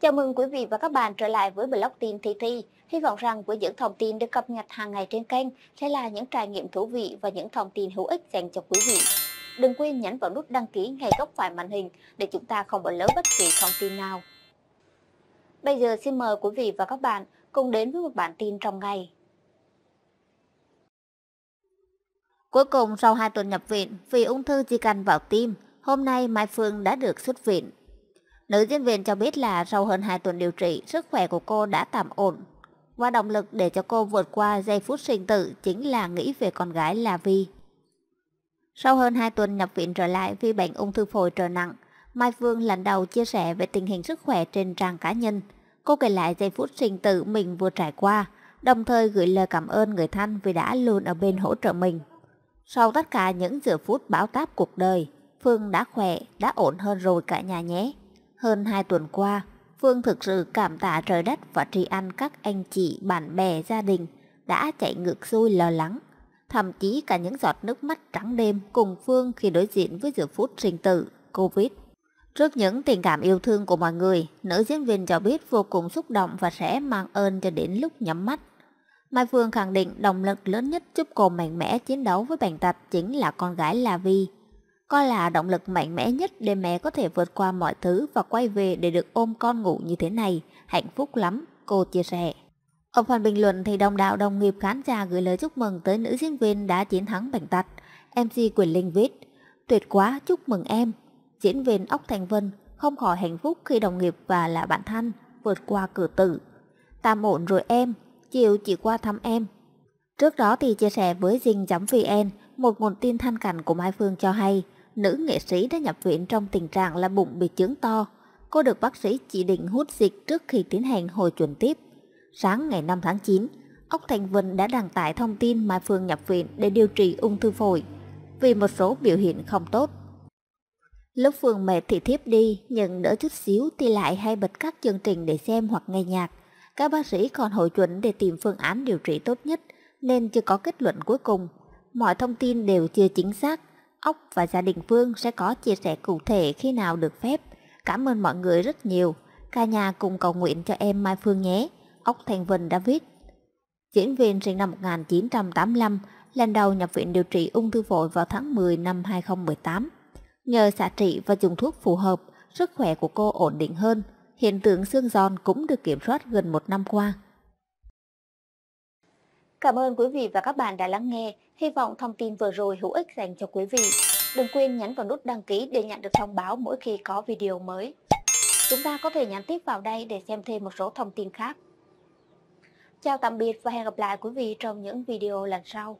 Chào mừng quý vị và các bạn trở lại với blog tin Thi Thi. Hy vọng rằng với những thông tin được cập nhật hàng ngày trên kênh sẽ là những trải nghiệm thú vị và những thông tin hữu ích dành cho quý vị. Đừng quên nhấn vào nút đăng ký ngay góc phải màn hình để chúng ta không bỏ lỡ bất kỳ thông tin nào. Bây giờ xin mời quý vị và các bạn cùng đến với một bản tin trong ngày. Cuối cùng sau 2 tuần nhập viện vì ung thư di căn vào tim, hôm nay Mai Phương đã được xuất viện. Nữ diễn viên cho biết là sau hơn 2 tuần điều trị, sức khỏe của cô đã tạm ổn. Và động lực để cho cô vượt qua giây phút sinh tử chính là nghĩ về con gái là Vi. Sau hơn 2 tuần nhập viện trở lại vì bệnh ung thư phổi trở nặng, Mai Phương lần đầu chia sẻ về tình hình sức khỏe trên trang cá nhân. Cô kể lại giây phút sinh tử mình vừa trải qua, đồng thời gửi lời cảm ơn người thân vì đã luôn ở bên hỗ trợ mình. Sau tất cả những giờ phút báo táp cuộc đời, Phương đã khỏe, đã ổn hơn rồi cả nhà nhé. Hơn hai tuần qua, Phương thực sự cảm tạ trời đất và tri ân các anh chị, bạn bè, gia đình đã chạy ngược xuôi lo lắng. Thậm chí cả những giọt nước mắt trắng đêm cùng Phương khi đối diện với giờ phút sinh tử, Covid. Trước những tình cảm yêu thương của mọi người, nữ diễn viên cho biết vô cùng xúc động và sẽ mang ơn cho đến lúc nhắm mắt. Mai Phương khẳng định động lực lớn nhất giúp cô mạnh mẽ chiến đấu với bệnh tật chính là con gái La Vi coi là động lực mạnh mẽ nhất để mẹ có thể vượt qua mọi thứ và quay về để được ôm con ngủ như thế này. Hạnh phúc lắm, cô chia sẻ. Ở phần bình luận thì đồng đạo đồng nghiệp khán giả gửi lời chúc mừng tới nữ diễn viên đã chiến thắng bệnh tật. MC Quỳnh Linh viết, tuyệt quá chúc mừng em. Diễn viên Ốc Thành Vân không khỏi hạnh phúc khi đồng nghiệp và là bạn thân vượt qua cửa tử. Tạm ổn rồi em, chiều chỉ qua thăm em. Trước đó thì chia sẻ với Dinh.vn, một nguồn tin thanh cảnh của Mai Phương cho hay, nữ nghệ sĩ đã nhập viện trong tình trạng là bụng bị chướng to. Cô được bác sĩ chỉ định hút dịch trước khi tiến hành hồi chuẩn tiếp. Sáng ngày 5 tháng 9, Ốc Thành Vân đã đăng tải thông tin Mai Phương nhập viện để điều trị ung thư phổi vì một số biểu hiện không tốt. Lúc Phương mệt thì thiếp đi, nhưng đỡ chút xíu thì lại hay bật các chương trình để xem hoặc nghe nhạc. Các bác sĩ còn hội chuẩn để tìm phương án điều trị tốt nhất nên chưa có kết luận cuối cùng. Mọi thông tin đều chưa chính xác, Ốc và gia đình Phương sẽ có chia sẻ cụ thể khi nào được phép. Cảm ơn mọi người rất nhiều. Cả nhà cùng cầu nguyện cho em Mai Phương nhé. Ốc Thành Vân đã viết. Diễn viên sinh năm 1985, lần đầu nhập viện điều trị ung thư phổi vào tháng 10 năm 2018. Nhờ xạ trị và dùng thuốc phù hợp, sức khỏe của cô ổn định hơn. Hiện tượng xương giòn cũng được kiểm soát gần một năm qua. Cảm ơn quý vị và các bạn đã lắng nghe. Hy vọng thông tin vừa rồi hữu ích dành cho quý vị. Đừng quên nhấn vào nút đăng ký để nhận được thông báo mỗi khi có video mới. Chúng ta có thể nhắn tiếp vào đây để xem thêm một số thông tin khác. Chào tạm biệt và hẹn gặp lại quý vị trong những video lần sau.